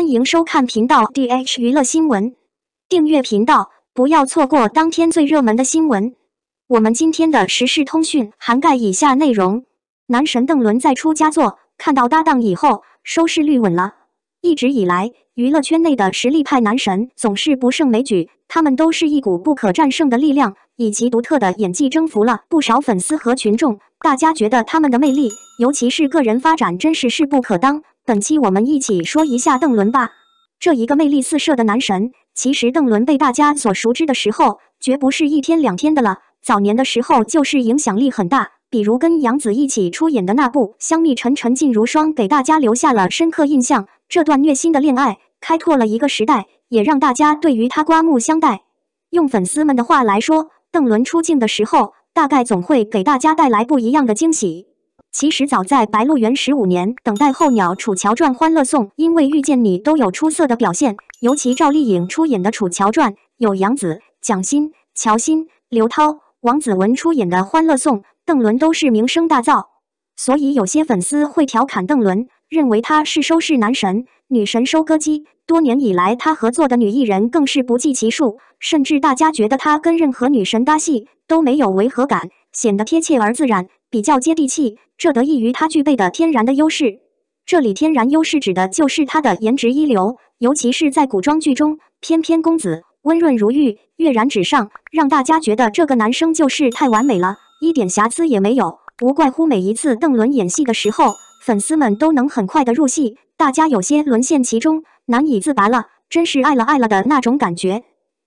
欢迎收看频道 DH 娱乐新闻，订阅频道，不要错过当天最热门的新闻。我们今天的时事通讯涵盖以下内容：男神邓伦再出佳作，看到搭档以后收视率稳了。一直以来，娱乐圈内的实力派男神总是不胜枚举，他们都是一股不可战胜的力量，以其独特的演技征服了不少粉丝和群众。大家觉得他们的魅力，尤其是个人发展，真是势不可当。本期我们一起说一下邓伦吧。这一个魅力四射的男神，其实邓伦被大家所熟知的时候，绝不是一天两天的了。早年的时候就是影响力很大，比如跟杨紫一起出演的那部《香蜜沉沉烬如霜》，给大家留下了深刻印象。这段虐心的恋爱，开拓了一个时代，也让大家对于他刮目相待。用粉丝们的话来说，邓伦出镜的时候，大概总会给大家带来不一样的惊喜。其实早在《白鹿原》十五年，《等待候鸟》《楚乔传》《欢乐颂》，因为遇见你都有出色的表现。尤其赵丽颖出演的《楚乔传》，有杨紫、蒋欣、乔欣、刘涛、王子文出演的《欢乐颂》，邓伦都是名声大噪。所以有些粉丝会调侃邓伦，认为他是收视男神、女神收割机。多年以来，他合作的女艺人更是不计其数，甚至大家觉得他跟任何女神搭戏都没有违和感。显得贴切而自然，比较接地气，这得益于他具备的天然的优势。这里天然优势指的就是他的颜值一流，尤其是在古装剧中，翩翩公子，温润如玉，跃然纸上，让大家觉得这个男生就是太完美了，一点瑕疵也没有。无怪乎每一次邓伦演戏的时候，粉丝们都能很快的入戏，大家有些沦陷其中，难以自拔了，真是爱了爱了的那种感觉。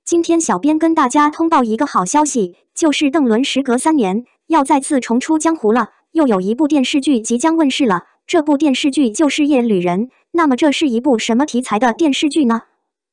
今天，小编跟大家通报一个好消息，就是邓伦时隔三年要再次重出江湖了，又有一部电视剧即将问世了。这部电视剧就是《夜旅人》。那么，这是一部什么题材的电视剧呢？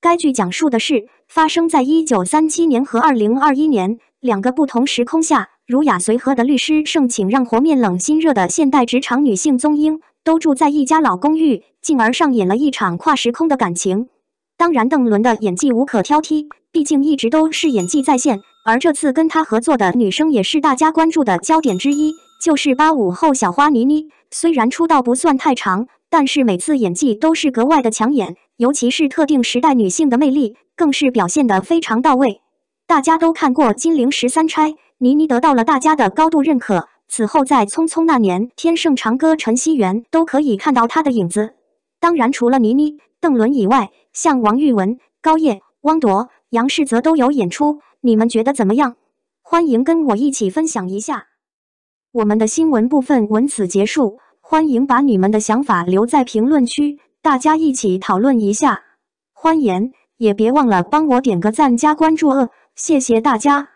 该剧讲述的是发生在一九三七年和二零二一年两个不同时空下，儒雅随和的律师盛请让和面冷心热的现代职场女性宗英都住在一家老公寓，进而上演了一场跨时空的感情。当然，邓伦的演技无可挑剔。毕竟一直都是演技在线，而这次跟他合作的女生也是大家关注的焦点之一，就是八五后小花倪妮。虽然出道不算太长，但是每次演技都是格外的抢眼，尤其是特定时代女性的魅力，更是表现得非常到位。大家都看过《金陵十三钗》，倪妮得到了大家的高度认可。此后在《匆匆那年》《天盛长歌》《陈希媛》都可以看到她的影子。当然，除了倪妮、邓伦以外，像王玉雯、高叶、汪铎。杨世泽都有演出，你们觉得怎么样？欢迎跟我一起分享一下。我们的新闻部分文此结束，欢迎把你们的想法留在评论区，大家一起讨论一下。欢迎，也别忘了帮我点个赞加关注哦，谢谢大家。